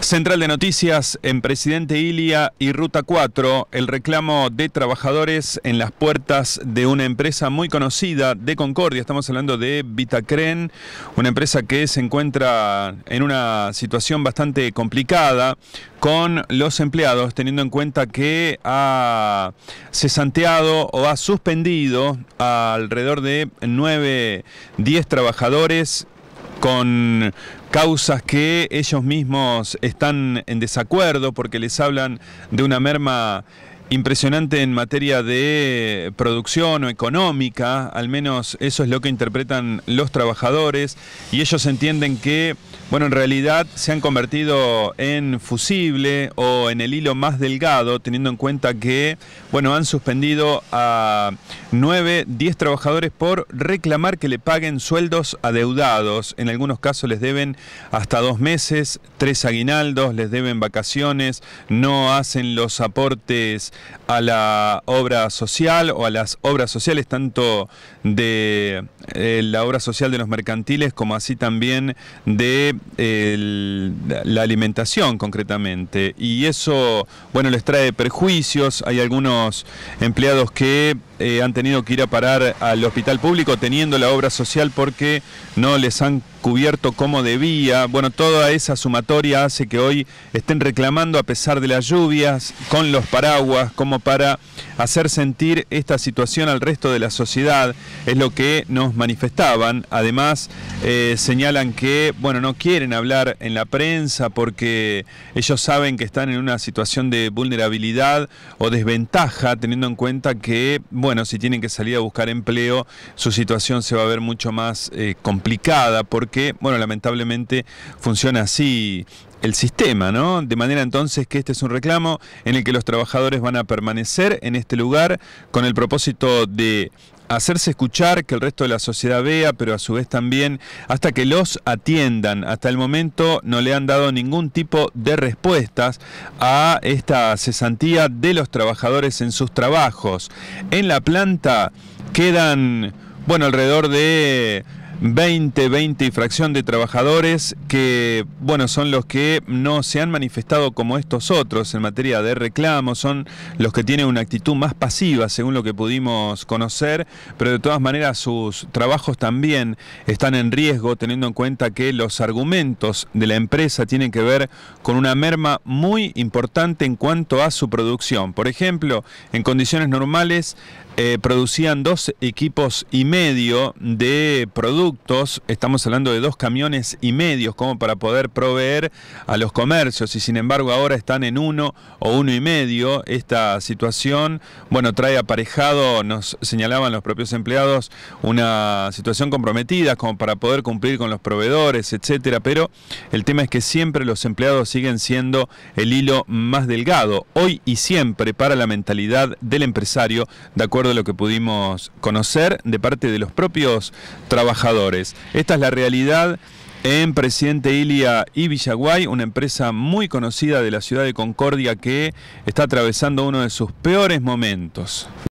Central de Noticias en Presidente Ilia y Ruta 4, el reclamo de trabajadores en las puertas de una empresa muy conocida de Concordia. Estamos hablando de Vitacren, una empresa que se encuentra en una situación bastante complicada con los empleados, teniendo en cuenta que ha cesanteado o ha suspendido alrededor de 9, 10 trabajadores con causas que ellos mismos están en desacuerdo porque les hablan de una merma impresionante en materia de producción o económica, al menos eso es lo que interpretan los trabajadores y ellos entienden que, bueno, en realidad se han convertido en fusible o en el hilo más delgado, teniendo en cuenta que, bueno, han suspendido a 9, 10 trabajadores por reclamar que le paguen sueldos adeudados. En algunos casos les deben hasta dos meses, tres aguinaldos, les deben vacaciones, no hacen los aportes a la obra social o a las obras sociales, tanto de eh, la obra social de los mercantiles como así también de la alimentación concretamente. Y eso, bueno, les trae perjuicios. Hay algunos empleados que eh, han tenido que ir a parar al hospital público teniendo la obra social porque no les han cubierto como debía. Bueno, toda esa sumatoria hace que hoy estén reclamando a pesar de las lluvias, con los paraguas, como para hacer sentir esta situación al resto de la sociedad, es lo que nos manifestaban. Además, eh, señalan que, bueno, no quieren hablar en la prensa porque ellos saben que están en una situación de vulnerabilidad o desventaja, teniendo en cuenta que, bueno, si tienen que salir a buscar empleo, su situación se va a ver mucho más eh, complicada porque, bueno, lamentablemente funciona así el sistema, ¿no? De manera entonces que este es un reclamo en el que los trabajadores van a permanecer en este lugar con el propósito de hacerse escuchar, que el resto de la sociedad vea, pero a su vez también hasta que los atiendan. Hasta el momento no le han dado ningún tipo de respuestas a esta cesantía de los trabajadores en sus trabajos. En la planta quedan, bueno, alrededor de 20, 20 y fracción de trabajadores que, bueno, son los que no se han manifestado como estos otros en materia de reclamo, son los que tienen una actitud más pasiva, según lo que pudimos conocer, pero de todas maneras sus trabajos también están en riesgo, teniendo en cuenta que los argumentos de la empresa tienen que ver con una merma muy importante en cuanto a su producción. Por ejemplo, en condiciones normales eh, producían dos equipos y medio de productos estamos hablando de dos camiones y medios como para poder proveer a los comercios y sin embargo ahora están en uno o uno y medio. Esta situación, bueno, trae aparejado, nos señalaban los propios empleados, una situación comprometida como para poder cumplir con los proveedores, etcétera, pero el tema es que siempre los empleados siguen siendo el hilo más delgado, hoy y siempre para la mentalidad del empresario, de acuerdo a lo que pudimos conocer de parte de los propios trabajadores. Esta es la realidad en Presidente Ilia y Villaguay, una empresa muy conocida de la ciudad de Concordia que está atravesando uno de sus peores momentos.